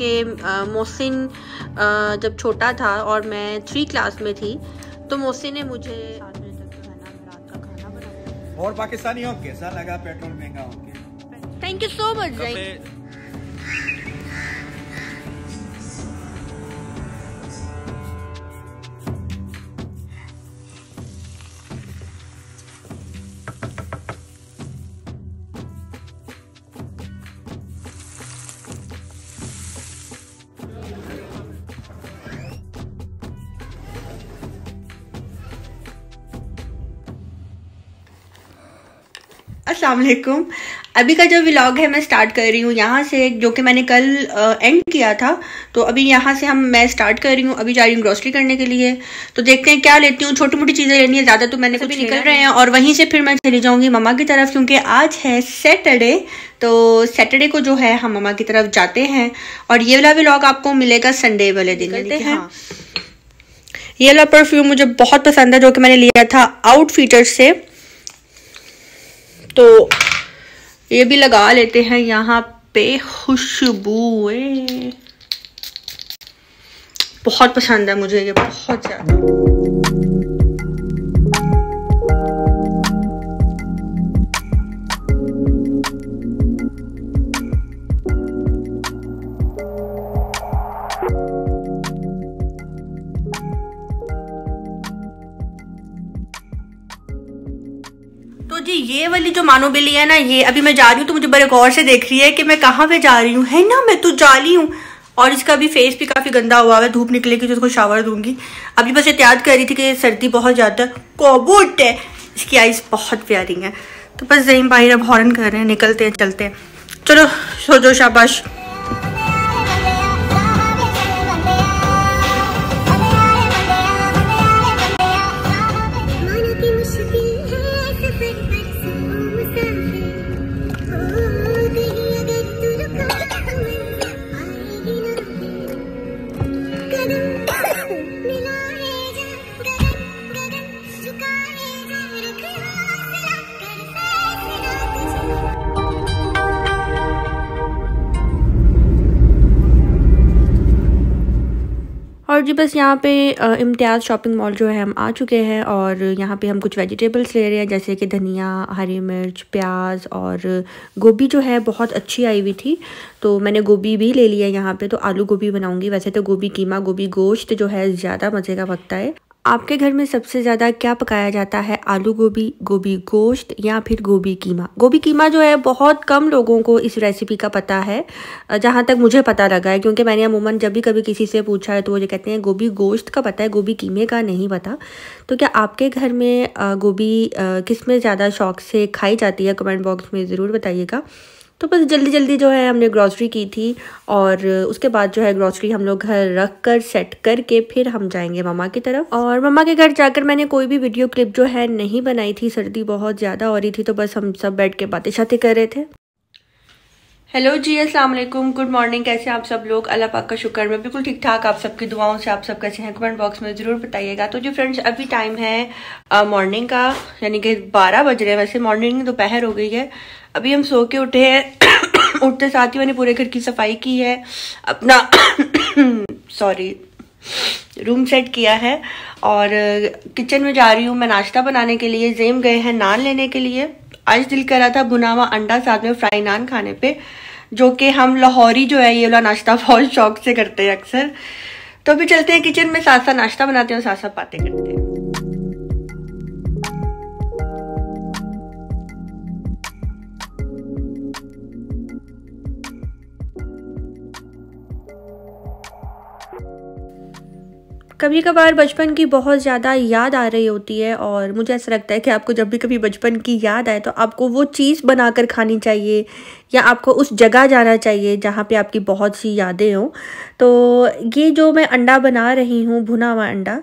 कि मोहसिन जब छोटा था और मैं थ्री क्लास में थी तो मोहसिन ने मुझे और पाकिस्तानियों कैसा लगा पेट्रोल महंगा होके थैंक यू सो मच असलकुम अभी का जो व्लॉग है मैं स्टार्ट कर रही हूँ यहाँ से जो कि मैंने कल एंड किया था तो अभी यहाँ से हम मैं स्टार्ट कर रही हूँ अभी जा रही हूँ ग्रोसरी करने के लिए तो देखते हैं क्या लेती हूँ छोटी मोटी चीज़ें लेनी है ज़्यादा तो मैंने कभी निकल रहे हैं और वहीं से फिर मैं चली जाऊँगी ममा की तरफ क्योंकि आज है सैटरडे तो सैटरडे को जो है हम ममा की तरफ जाते हैं और ये वाला व्लॉग आपको मिलेगा संडे वाले दिन लेते हैं हाँ। हाँ। ये वाला परफ्यूम मुझे बहुत पसंद है जो कि मैंने लिया था आउटफिटर से तो ये भी लगा लेते हैं यहाँ पे खुशबू बहुत पसंद है मुझे ये बहुत ज़्यादा वाली जो मानो बिल्ली है ना ये अभी मैं जा रही हूँ तो मुझे बड़े गौर से देख रही है कि मैं कहाँ पे जा रही हूँ है ना मैं तो जा रही हूँ और इसका अभी फेस भी काफ़ी गंदा हुआ है धूप निकलेगी तो उसको शावर दूंगी अभी बस एहतियात कर रही थी कि सर्दी बहुत ज़्यादा कोबोट है इसकी आइस बहुत प्यारी है तो बस जही भाई अब हॉर्न कर रहे हैं निकलते हैं चलते हैं चलो सोचो शाबाश getting और जी बस यहाँ पे इम्तियाज़ शॉपिंग मॉल जो है हम आ चुके हैं और यहाँ पे हम कुछ वेजिटेबल्स ले रहे हैं जैसे कि धनिया हरी मिर्च प्याज और गोभी जो है बहुत अच्छी आई हुई थी तो मैंने गोभी भी ले लिया यहाँ पे तो आलू गोभी बनाऊंगी वैसे तो गोभी कीमा गोभी गोश्त जो है ज़्यादा मज़े का पकता है आपके घर में सबसे ज़्यादा क्या पकाया जाता है आलू गोभी गोभी गोश्त या फिर गोभी कीमा गोभी कीमा जो है बहुत कम लोगों को इस रेसिपी का पता है जहाँ तक मुझे पता लगा है क्योंकि मैंने अमूमन जब भी कभी किसी से पूछा है तो वो जो कहते हैं गोभी गोश्त का पता है गोभी कीमे का नहीं पता तो क्या आपके घर में गोभी किस में ज़्यादा शौक से खाई जाती है कमेंट बॉक्स में ज़रूर बताइएगा तो बस जल्दी जल्दी जो है हमने ग्रॉसरी की थी और उसके बाद जो है ग्रॉसरी हम लोग घर रख कर सेट करके फिर हम जाएंगे मामा की तरफ और मामा के घर जाकर मैंने कोई भी वीडियो क्लिप जो है नहीं बनाई थी सर्दी बहुत ज़्यादा हो रही थी तो बस हम सब बैठ के बातें शातें कर रहे थे हेलो जी अस्सलाम वालेकुम गुड मॉर्निंग कैसे हैं आप सब लोग अल्लाह पाक का शुक्र मैं बिल्कुल ठीक ठाक आप सबकी दुआओं से आप सब कैसे हैं कमेंट बॉक्स में ज़रूर बताइएगा तो जी फ्रेंड्स अभी टाइम है मॉर्निंग का यानी कि बारह बज रहे हैं वैसे मॉर्निंग दोपहर हो गई है अभी हम सो के उठे हैं उठते साथ ही मैंने पूरे घर की सफाई की है अपना सॉरी रूम सेट किया है और किचन में जा रही हूँ मैं नाश्ता बनाने के लिए जेम गए हैं नान लेने के लिए आज दिल कर रहा था बुनावा अंडा साथ में फ्राई नान खाने पे जो कि हम लाहौरी जो है ये वाला नाश्ता बहुत शौक से करते हैं अक्सर तो अभी चलते हैं किचन में साथ साथ नाश्ता बनाते हैं और साथ साथ बातें करते हैं कभी कभार बचपन की बहुत ज़्यादा याद आ रही होती है और मुझे ऐसा लगता है कि आपको जब भी कभी बचपन की याद आए तो आपको वो चीज़ बनाकर खानी चाहिए या आपको उस जगह जाना चाहिए जहाँ पे आपकी बहुत सी यादें हों तो ये जो मैं अंडा बना रही हूँ भुना हुआ अंडा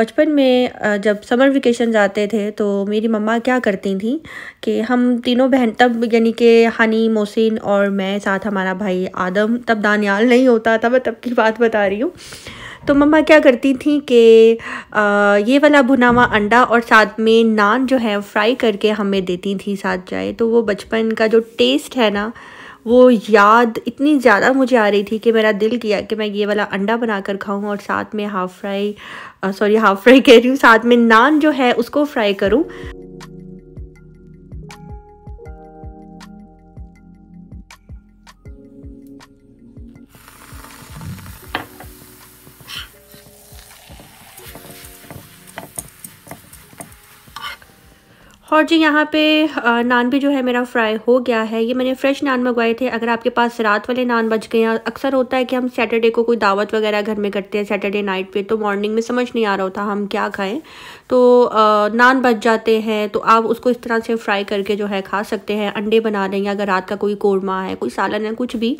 बचपन में जब समर वेकेशन जाते थे तो मेरी मम्मा क्या करती थी कि हम तीनों बहन तब यानी कि हनी मोहसिन और मैं साथ हमारा भाई आदम तब दानियाल नहीं होता था मैं तब की बात बता रही हूँ तो मम्मा क्या करती थी कि ये वाला भुना हुआ अंडा और साथ में नान जो है फ्राई करके हमें देती थी साथ जाए तो वो बचपन का जो टेस्ट है ना वो याद इतनी ज़्यादा मुझे आ रही थी कि मेरा दिल किया कि मैं ये वाला अंडा बना कर खाऊँ और साथ में half fry sorry half fry कह रही हूँ साथ में नान जो है उसको फ्राई करूँ और जी यहाँ पे नान भी जो है मेरा फ्राई हो गया है ये मैंने फ्रेश नान मंगवाए थे अगर आपके पास रात वाले नान बच गए हैं अक्सर होता है कि हम सैटरडे को कोई दावत वगैरह घर में करते हैं सैटरडे नाइट पे तो मॉर्निंग में समझ नहीं आ रहा होता हम क्या खाएं तो नान बच जाते हैं तो आप उसको इस तरह से फ्राई करके जो है खा सकते हैं अंडे बना लें या अगर रात का कोई कौरमा है कोई सालन है कुछ भी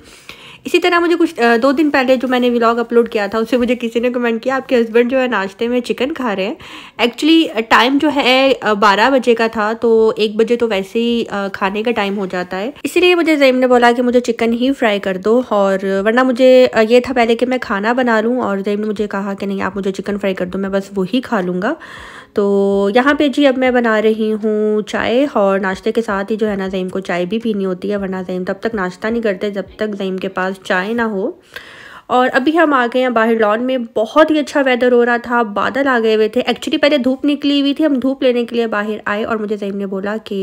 इसी तरह मुझे कुछ दो दिन पहले जो मैंने व्लॉग अपलोड किया था उसे मुझे किसी ने कमेंट किया आपके हस्बैंड जो है नाश्ते में चिकन खा रहे हैं एक्चुअली टाइम जो है बारह बजे का था तो एक बजे तो वैसे ही खाने का टाइम हो जाता है इसीलिए मुझे जैम ने बोला कि मुझे चिकन ही फ्राई कर दो और वरना मुझे ये था पहले कि मैं खाना बना लूँ और जैम ने मुझे कहा कि नहीं आप मुझे चिकन फ्राई कर दो मैं बस वही खा लूँगा तो यहाँ पे जी अब मैं बना रही हूँ चाय और नाश्ते के साथ ही जो है ना ज़ईम को चाय भी पीनी होती है वरना जहीम तब तक नाश्ता नहीं करते जब तक ज़ईम के पास चाय ना हो और अभी हम आ गए हैं बाहर लॉन में बहुत ही अच्छा वेदर हो रहा था बादल आ गए हुए थे एक्चुअली पहले धूप निकली हुई थी हम धूप लेने के लिए बाहर आए और मुझे ज़ईम ने बोला कि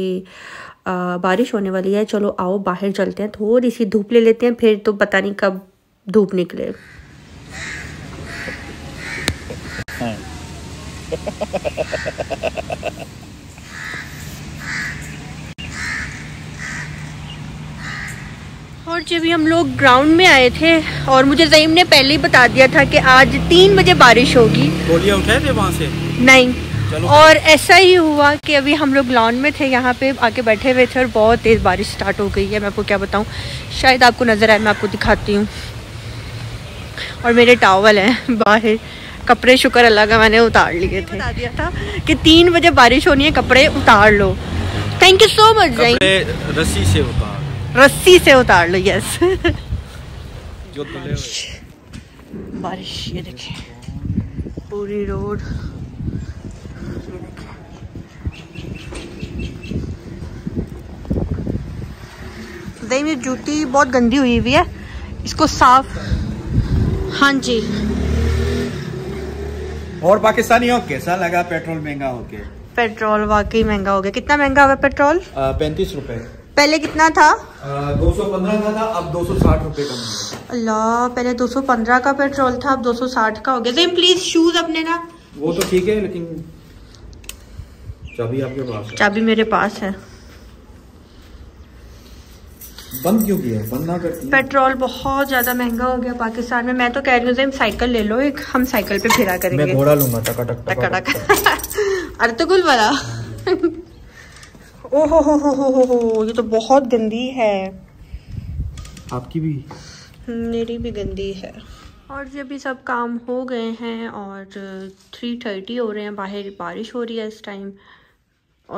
बारिश होने वाली है चलो आओ बाहर चलते हैं थोड़ी सी धूप ले लेते हैं फिर तो पता नहीं कब धूप निकले और जब हम लोग ग्राउंड में आए थे और मुझे जईम ने पहले ही बता दिया था कि आज तीन बजे बारिश होगी गोलियां उठाए थे वहाँ से नहीं और ऐसा ही हुआ कि अभी हम लोग लॉन में थे यहाँ पे आके बैठे हुए थे और बहुत तेज़ बारिश स्टार्ट हो गई है मैं आपको क्या बताऊँ शायद आपको नज़र आए मैं आपको दिखाती हूँ और मेरे टावल हैं बाहर कपड़े शुक्र अल्लाह का मैंने उतार लिए थे बता दिया था कि तीन बजे बारिश होनी है कपड़े उतार लो थैंक यू सो मच रस्सी से उतार रस्सी से उतार लो यस जो बारिश, ये देखे पूरी रोड जूती बहुत गंदी हुई हुई है इसको साफ हाँ जी और पाकिस्तानियों कैसा लगा पेट्रोल महंगा होके पेट्रोल वाकई महंगा हो गया कितना महंगा हुआ पेट्रोल पैंतीस रूपए पहले कितना था दो सौ पंद्रह का था अब दो सौ साठ रूपए का अल्लाह पहले दो सौ पंद्रह का पेट्रोल था अब दो सौ साठ का हो गया जिम प्लीज शूज अपने ना वो तो ठीक है लेकिन चाबी आपके पास चाबी मेरे पास है बंद क्यों किया बंद ना कर पेट्रोल बहुत ज़्यादा महंगा हो गया पाकिस्तान में मैं तो कह रही हूँ साइकिल ले लो एक हम साइकिल पे फिरा करेंगे मैं घोड़ा लूंगा टका टक टका अर्तगुल वाला ओ हो हो हो हो हो ये तो बहुत गंदी है आपकी भी मेरी भी गंदी है और ये भी सब काम हो गए हैं और थ्री थर्टी हो रहे हैं बाहर बारिश हो रही है इस टाइम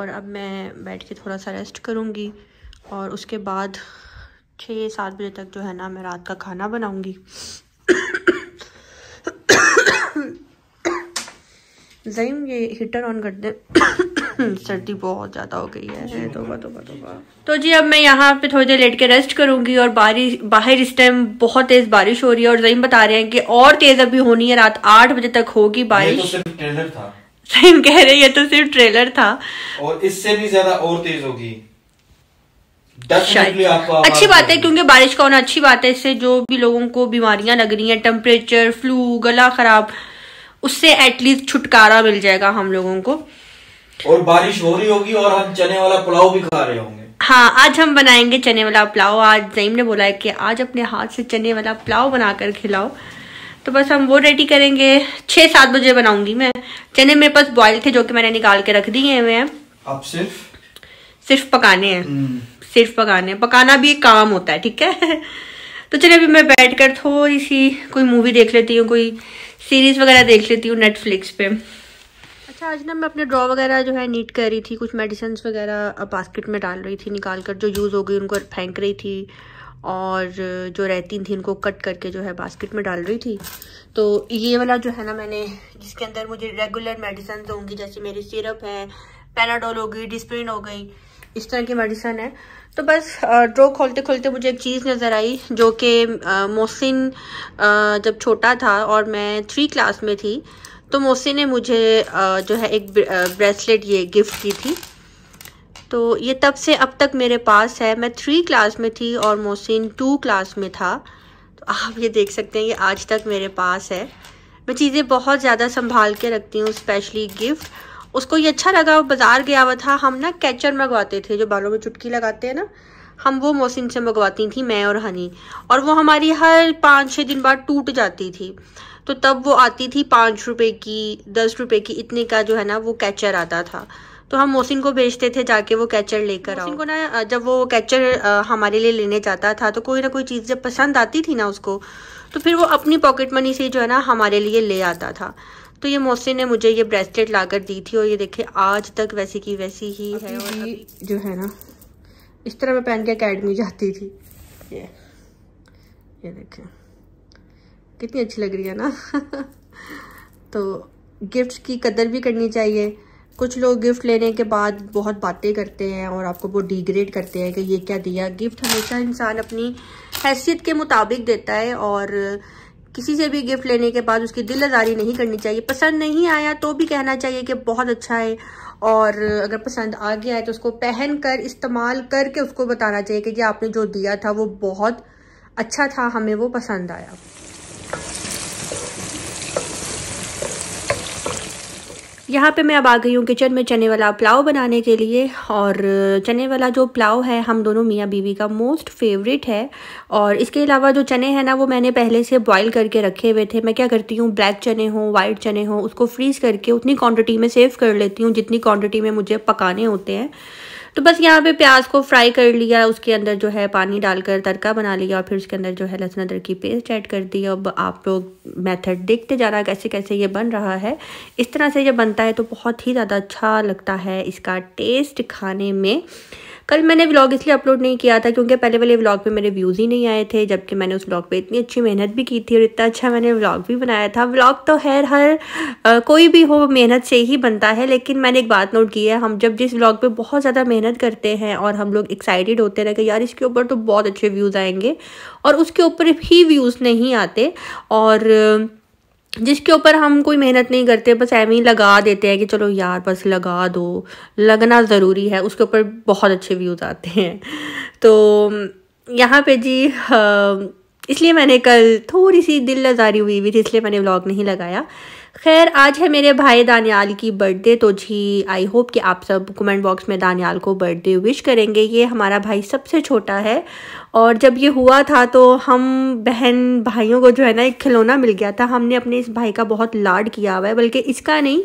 और अब मैं बैठ के थोड़ा सा रेस्ट करूँगी और उसके बाद छः सात बजे तक जो है ना मैं रात का खाना बनाऊंगी जहीम ये हीटर ऑन कर दे सर्दी बहुत ज़्यादा हो गई है तोबा तोबा तोबा तो जी अब मैं यहाँ पे थोड़ी देर लेट के रेस्ट करूंगी और बारिश बाहर इस टाइम बहुत तेज़ बारिश हो रही है और जईम बता रहे हैं कि और तेज़ अभी होनी है रात आठ बजे तक होगी तो बारिश तो सिर्फ कह रहे ये तो सिर्फ ट्रेलर था और इससे भी ज़्यादा और तेज़ होगी आपका अच्छी बात है क्योंकि बारिश का होना अच्छी बात है इससे जो भी लोगों को बीमारियां लग रही हैं टेम्परेचर फ्लू गला खराब उससे एटलीस्ट छुटकारा मिल जाएगा हम लोगों को और बारिश हो रही होगी और हम चने वाला पुलाव भी खा रहे होंगे हाँ आज हम बनाएंगे चने वाला पुलाव आज जईम ने बोला है कि आज अपने हाथ से चने वाला पुलाव बनाकर खिलाओ तो बस हम वो रेडी करेंगे छह सात बजे बनाऊंगी मैं चने मेरे पास बॉयल थे जो कि मैंने निकाल के रख दिए हुए हैं अब सिर्फ सिर्फ पकाने हैं हम्म। सिर्फ पकाने पकाना भी एक काम होता है ठीक है तो चलिए अभी मैं बैठ कर थोड़ी सी कोई मूवी देख लेती हूँ कोई सीरीज वगैरह देख लेती हूँ नेटफ्लिक्स पे अच्छा आज ना मैं अपने ड्रॉ वगैरह जो है नीट कर रही थी कुछ मेडिसिन वगैरह बास्केट में डाल रही थी निकाल कर जो यूज़ हो गई उनको फेंक रही थी और जो रहती थी उनको कट करके जो है बास्केट में डाल रही थी तो ये वाला जो है ना मैंने जिसके अंदर मुझे रेगुलर मेडिसन होंगी जैसे मेरी सिरप है पैराडोल हो गई डिस्प्रिन हो गई इस तरह की मेडिसन है तो बस ड्रॉ खोलते खोलते मुझे एक चीज़ नज़र आई जो कि मोहसिन जब छोटा था और मैं थ्री क्लास में थी तो मोहसिन ने मुझे जो है एक ब्रेसलेट ये गिफ्ट की थी तो ये तब से अब तक मेरे पास है मैं थ्री क्लास में थी और मोहसिन टू क्लास में था तो आप ये देख सकते हैं ये आज तक मेरे पास है मैं चीज़ें बहुत ज़्यादा संभाल के रखती हूँ स्पेशली गिफ्ट उसको ये अच्छा लगा वो बाज़ार गया हुआ था हम ना कैचर मंगवाते थे जो बालों में चुटकी लगाते हैं ना हम वो मोहसिन से मंगवाती थी मैं और हनी और वो हमारी हर पाँच छः दिन बाद टूट जाती थी तो तब वो आती थी पाँच रुपए की दस रुपए की इतने का जो है ना वो कैचर आता था तो हम मोहसिन को भेजते थे जाके वो कैचर लेकर मोहसिन को ना जब वो कैचर हमारे लिए लेने जाता था तो कोई ना कोई चीज़ जब पसंद आती थी ना उसको तो फिर वो अपनी पॉकेट मनी से जो है ना हमारे लिए ले आता था तो ये मोहसिन ने मुझे ये ब्रेसलेट लाकर दी थी और ये देखे आज तक वैसी की वैसी ही है और अभी जो है ना इस तरह मैं पहन के अकेडमी जाती थी ये ये देखें कितनी अच्छी लग रही है ना तो गिफ्ट की कदर भी करनी चाहिए कुछ लोग गिफ्ट लेने के बाद बहुत बातें करते हैं और आपको वो डिग्रेड करते हैं कि ये क्या दिया गिफ्ट हमेशा इंसान अपनी हैसियत के मुताबिक देता है और किसी से भी गिफ्ट लेने के बाद उसकी दिल आज़ारी नहीं करनी चाहिए पसंद नहीं आया तो भी कहना चाहिए कि बहुत अच्छा है और अगर पसंद आ गया है तो उसको पहन कर इस्तेमाल करके उसको बताना चाहिए कि जी आपने जो दिया था वो बहुत अच्छा था हमें वो पसंद आया यहाँ पे मैं अब आ गई हूँ किचन में चने वाला पुलाव बनाने के लिए और चने वाला जो पुलाव है हम दोनों मियाँ बीवी का मोस्ट फेवरेट है और इसके अलावा जो चने हैं ना वो मैंने पहले से बॉईल करके रखे हुए थे मैं क्या करती हूँ ब्लैक चने हों वाइट चने हो उसको फ्रीज़ करके उतनी क्वांटिटी में सेव कर लेती हूँ जितनी क्वान्टिटी में मुझे पकाने होते हैं तो बस यहाँ पे प्याज को फ्राई कर लिया उसके अंदर जो है पानी डालकर तड़का बना लिया और फिर उसके अंदर जो है लहसुन अदरक की पेस्ट ऐड कर दी अब आप लोग मेथड देखते जाना कैसे कैसे ये बन रहा है इस तरह से जब बनता है तो बहुत ही ज़्यादा अच्छा लगता है इसका टेस्ट खाने में कल मैंने व्लॉग इसलिए अपलोड नहीं किया था क्योंकि पहले वाले व्लॉग पे मेरे व्यूज़ ही नहीं आए थे जबकि मैंने उस व्लॉग पे इतनी अच्छी मेहनत भी की थी और इतना अच्छा मैंने व्लॉग भी बनाया था व्लॉग तो खैर हर आ, कोई भी हो मेहनत से ही बनता है लेकिन मैंने एक बात नोट की है हम जब जिस व्लॉग पर बहुत ज़्यादा मेहनत करते हैं और हम लोग एक्साइटेड होते रहे यार इसके ऊपर तो बहुत अच्छे व्यूज़ आएंगे और उसके ऊपर ही व्यूज़ नहीं आते और जिसके ऊपर हम कोई मेहनत नहीं करते बस ऐवे ही लगा देते हैं कि चलो यार बस लगा दो लगना ज़रूरी है उसके ऊपर बहुत अच्छे व्यूज़ आते हैं तो यहाँ पे जी इसलिए मैंने कल थोड़ी सी दिल लजारी हुई हुई थी इसलिए मैंने व्लॉग नहीं लगाया खैर आज है मेरे भाई दानियाल की बर्थडे तो जी आई होप कि आप सब कमेंट बॉक्स में दानियाल को बर्थडे विश करेंगे ये हमारा भाई सबसे छोटा है और जब ये हुआ था तो हम बहन भाइयों को जो है ना एक खिलौना मिल गया था हमने अपने इस भाई का बहुत लाड किया हुआ है बल्कि इसका नहीं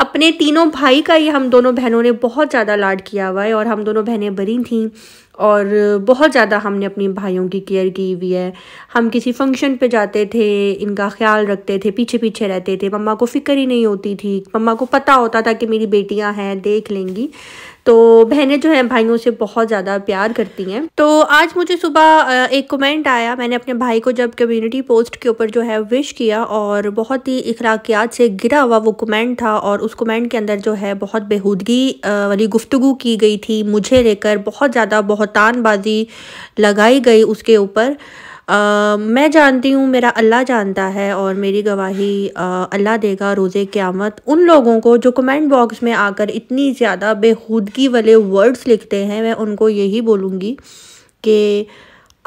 अपने तीनों भाई का ही हम दोनों बहनों ने बहुत ज़्यादा लाड किया हुआ है और हम दोनों बहनें बरी थीं और बहुत ज़्यादा हमने अपने भाइयों की केयर की हुई है हम किसी फंक्शन पे जाते थे इनका ख्याल रखते थे पीछे पीछे रहते थे मम्मा को फ़िक्र ही नहीं होती थी मम्मा को पता होता था कि मेरी बेटियां हैं देख लेंगी तो बहनें जो हैं भाइयों से बहुत ज़्यादा प्यार करती हैं तो आज मुझे सुबह एक कमेंट आया मैंने अपने भाई को जब कम्युनिटी पोस्ट के ऊपर जो है विश किया और बहुत ही अखलाकियात से गिरा हुआ वो कमेंट था और उस कमेंट के अंदर जो है बहुत बेहूदगी वाली गुफ्तु की गई थी मुझे लेकर बहुत ज़्यादा बहुतानबाजी लगाई गई उसके ऊपर आ, मैं जानती हूँ मेरा अल्लाह जानता है और मेरी गवाही अल्लाह देगा रोज़े क़्यामत उन लोगों को जो कमेंट बॉक्स में आकर इतनी ज़्यादा बेहूदगी वाले वर्ड्स लिखते हैं मैं उनको यही बोलूँगी कि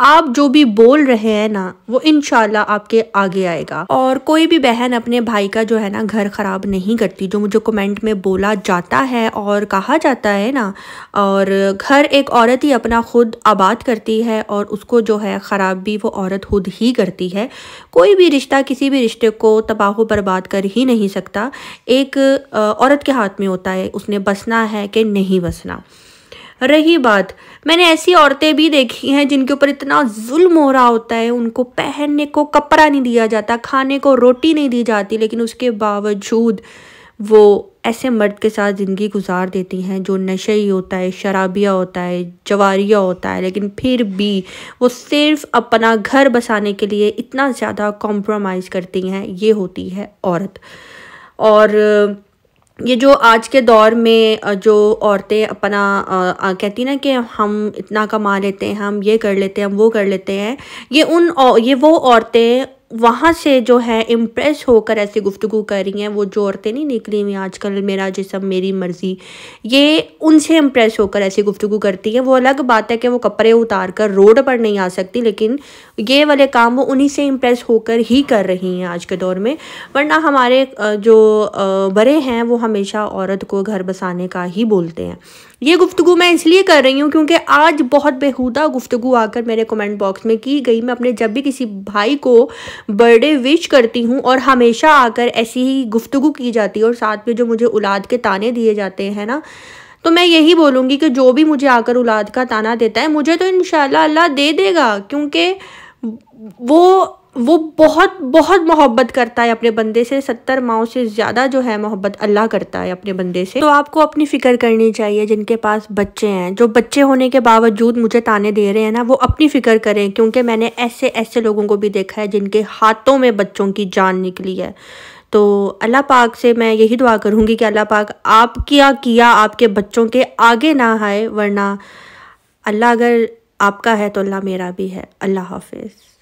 आप जो भी बोल रहे हैं ना वो इनशाला आपके आगे आएगा और कोई भी बहन अपने भाई का जो है ना घर ख़राब नहीं करती जो मुझे कमेंट में बोला जाता है और कहा जाता है ना और घर एक औरत ही अपना खुद आबाद करती है और उसको जो है ख़राब भी वो औरत खुद ही करती है कोई भी रिश्ता किसी भी रिश्ते को तबाह बर्बाद कर ही नहीं सकता एक औरत के हाथ में होता है उसने बसना है कि नहीं बसना रही बात मैंने ऐसी औरतें भी देखी हैं जिनके ऊपर इतना जुल्म हो रहा होता है उनको पहनने को कपड़ा नहीं दिया जाता खाने को रोटी नहीं दी जाती लेकिन उसके बावजूद वो ऐसे मर्द के साथ ज़िंदगी गुजार देती हैं जो नशे ही होता है शराबिया होता है जवारिया होता है लेकिन फिर भी वो सिर्फ अपना घर बसाने के लिए इतना ज़्यादा कॉम्प्रोमाइज़ करती हैं ये होती है औरत और ये जो आज के दौर में जो औरतें अपना आ, आ, कहती ना कि हम इतना कमा लेते हैं हम ये कर लेते हैं हम वो कर लेते हैं ये उन ये वो औरतें वहाँ से जो है इम्प्रेस होकर ऐसी गुफ्तु कर रही हैं वो जो औरतें नहीं निकली हुई आजकल मेरा जिसम मेरी मर्ज़ी ये उनसे इम्प्रेस होकर ऐसी गुफ्तु करती हैं वो अलग बात है कि वो कपड़े उतार कर रोड पर नहीं आ सकती लेकिन ये वाले काम वो उन्हीं से इम्प्रेस होकर ही कर रही हैं आज के दौर में वरना हमारे जो बड़े हैं वो हमेशा औरत को घर बसाने का ही बोलते हैं ये गुफ्तु मैं इसलिए कर रही हूँ क्योंकि आज बहुत बेहूदा गुफ्तु आकर मेरे कमेंट बॉक्स में की गई मैं अपने जब भी किसी भाई को बर्थडे विश करती हूँ और हमेशा आकर ऐसी ही गुफ्तु की जाती है और साथ में जो मुझे औलाद के ताने दिए जाते हैं ना तो मैं यही बोलूँगी कि जो भी मुझे आकर औलाद का ताना देता है मुझे तो इन अल्लाह दे देगा क्योंकि वो वो बहुत बहुत मोहब्बत करता है अपने बंदे से सत्तर माओ से ज़्यादा जो है मोहब्बत अल्लाह करता है अपने बंदे से तो आपको अपनी फ़िक्र करनी चाहिए जिनके पास बच्चे हैं जो बच्चे होने के बावजूद मुझे ताने दे रहे हैं ना वो अपनी फ़िक्र करें क्योंकि मैंने ऐसे ऐसे लोगों को भी देखा है जिनके हाथों में बच्चों की जान निकली है तो अल्लाह पाक से मैं यही दुआ करूँगी कि अल्लाह पाक आप क्या किया आपके बच्चों के आगे ना आए वरना अल्लाह अगर आपका है तो अल्लाह मेरा भी है अल्लाह हाफिज़